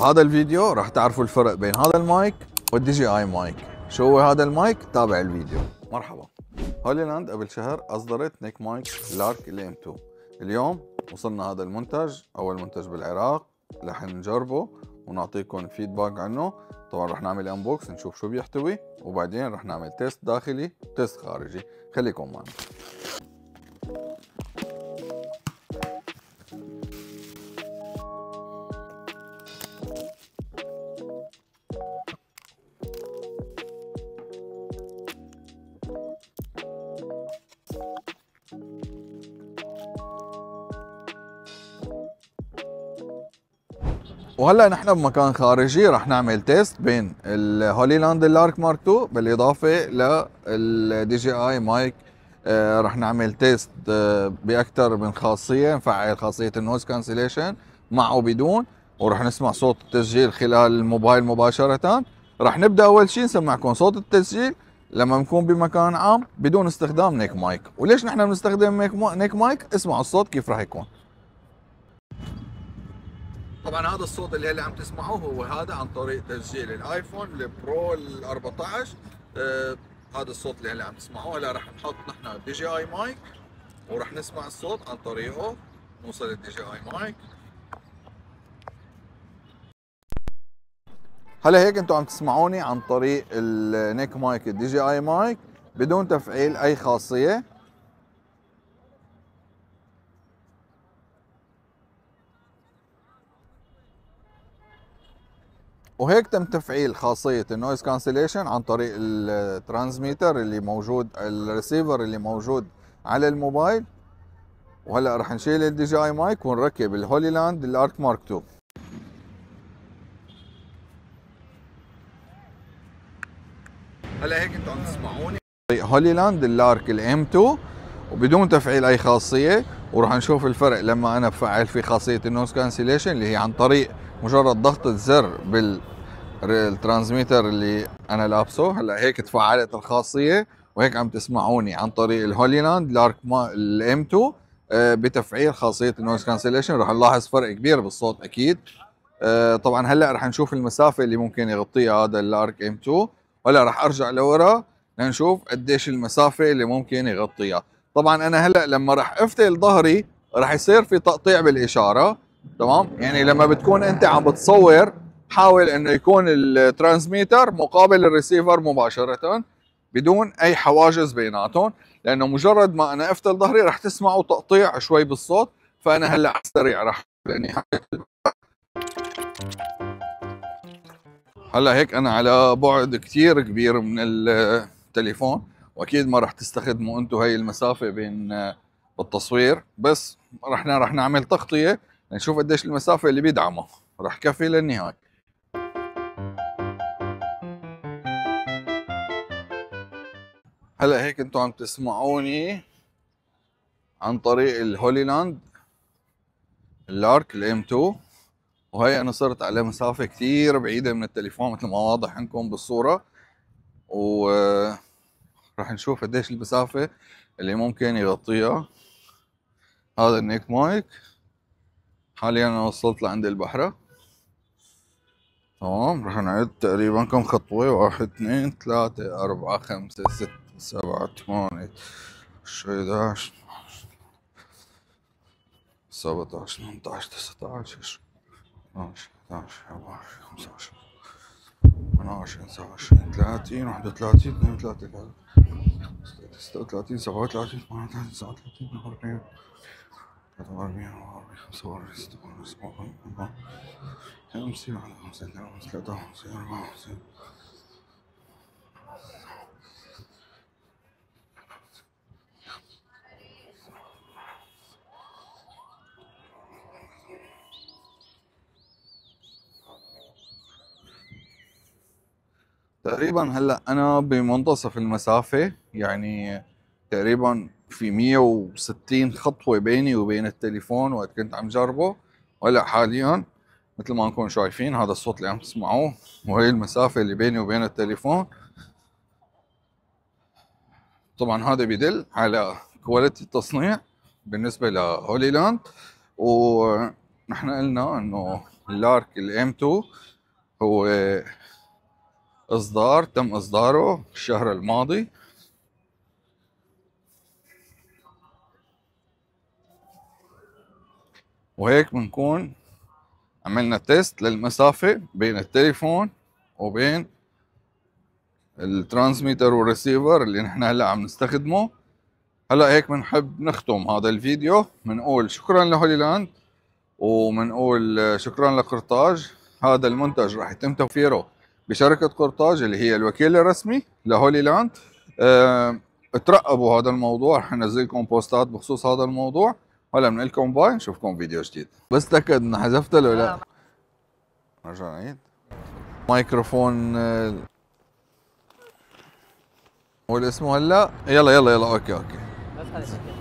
بهذا الفيديو راح تعرفوا الفرق بين هذا المايك والدي جي اي مايك شو هو هذا المايك تابع الفيديو مرحبا هولي لاند قبل شهر اصدرت نيك مايك لارك الام 2 اليوم وصلنا هذا المنتج اول منتج بالعراق رح نجربه ونعطيكم فيدباك عنه طبعا رح نعمل انبوكس نشوف شو بيحتوي وبعدين رح نعمل تيست داخلي وتيست خارجي خليكم معنا وهلا نحن بمكان خارجي رح نعمل تيست بين الهولي لاند اللارك مارك 2 بالاضافه للدي جي اي مايك آه، رح نعمل تيست آه، باكثر من خاصيه نفعل خاصيه النويز كانسليشن مع وبدون ورح نسمع صوت التسجيل خلال الموبايل مباشره رح نبدا اول شيء نسمعكم صوت التسجيل لما نكون بمكان عام بدون استخدام نيك مايك وليش نحن بنستخدم نيك مايك اسمعوا الصوت كيف رح يكون طبعا هذا الصوت اللي هلا عم تسمعوه هو هذا عن طريق تسجيل الايفون البرو ال 14 آه هذا الصوت اللي هلا عم تسمعوه هلا رح نحط نحن دي جي اي مايك ورح نسمع الصوت عن طريقه نوصل الدي جي اي مايك هلا هيك انتم عم تسمعوني عن طريق النيك مايك الدي جي اي مايك بدون تفعيل اي خاصيه وهيك تم تفعيل خاصيه النويز كانسليشن عن طريق الترانسميتر اللي موجود الريسيفر اللي موجود على الموبايل وهلا رح نشيل الدي جي اي مايك ونركب الهولي لاند الارك مارك 2 هلا هيك انتم عم تسمعوني هولي لاند الارك الام 2 وبدون تفعيل اي خاصيه ورح نشوف الفرق لما انا بفعل في خاصيه النويز كانسليشن اللي هي عن طريق مجرد ضغطة زر بال الترانزميتر اللي انا لابسه هلا هيك تفعلت الخاصيه وهيك عم تسمعوني عن طريق الهوليلاند لارك الام 2 آه، بتفعيل خاصيه النويز كانسليشن رح نلاحظ فرق كبير بالصوت اكيد آه، طبعا هلا رح نشوف المسافه اللي ممكن يغطيها هذا الارك ام 2 وهلا رح ارجع لورا لنشوف قديش المسافه اللي ممكن يغطيها طبعا انا هلا لما رح افتل ظهري رح يصير في تقطيع بالاشاره تمام يعني لما بتكون انت عم بتصور حاول انه يكون الترانسميتر مقابل الريسيفر مباشره بدون اي حواجز بيناتهم لانه مجرد ما انا افتل ظهري رح تسمعوا تقطيع شوي بالصوت فانا هلا على السريع رح لاني هلا هيك انا على بعد كثير كبير من التليفون واكيد ما رح تستخدموا انتم هي المسافه بين التصوير بس رح رح نعمل تغطيه لنشوف قديش المسافه اللي بيدعمه رح كفي للنهايه هلا هيك انتو عم تسمعوني عن طريق الهوليلاند اللارك الام 2 وهي انا صرت على مسافه كتير بعيده من التليفون مثل ما واضح عندكم بالصوره و راح نشوف قديش المسافه اللي ممكن يغطيها هذا النيك مايك حاليا انا وصلت لعند البحره تمام رح نعد تقريبا كم خطوه واحد اثنين ثلاثه اربعه خمسه سته سبعة ثمانية عشرة عشر سبعة عشر ثمانية عشر تسعة عشر عشر عشر أربعة عشر خمسة عشر ثمانية عشر تسعة عشر ثلاثين واحد وثلاثين اثنين وثلاثين ستة وثلاثين سبعة وثلاثين ثمانية وثلاثين تسعة وثلاثين أربعين ثلاثة وأربعين أربعين خمسة وأربعين ستة وأربعين سبعة وأربعين خمسين واحد وخمسين اثنين وخمسين ثلاثة وخمسين أربعة وخمسين تقريبا هلا انا بمنتصف المسافه يعني تقريبا في 160 خطوه بيني وبين التليفون وقت كنت عم جربه وهلا حاليا مثل ما انكم شايفين هذا الصوت اللي عم تسمعوه وهي المسافه اللي بيني وبين التليفون طبعا هذا بيدل على كواليتي التصنيع بالنسبه لهولي لاند ونحن قلنا انه اللارك الام 2 هو إصدار تم إصداره الشهر الماضي وهيك بنكون عملنا تيست للمسافة بين التليفون وبين الترانسميتر والريسيفر اللي نحن هلا عم نستخدمه هلا هيك بنحب نختم هذا الفيديو بنقول شكرا لهولي لاند وبنقول شكرا لقرطاج هذا المنتج راح يتم توفيره بشركه قرطاج اللي هي الوكيل الرسمي لهولي لاند أه ترقبوا هذا الموضوع حنزل لكم بوستات بخصوص هذا الموضوع هلا بنقول لكم باي نشوفكم فيديو جديد بس تاكد انه حذفته لو لا نرجع نعيد مايكروفون هو آه، اسمه هلا يلا يلا يلا اوكي اوكي بس هذا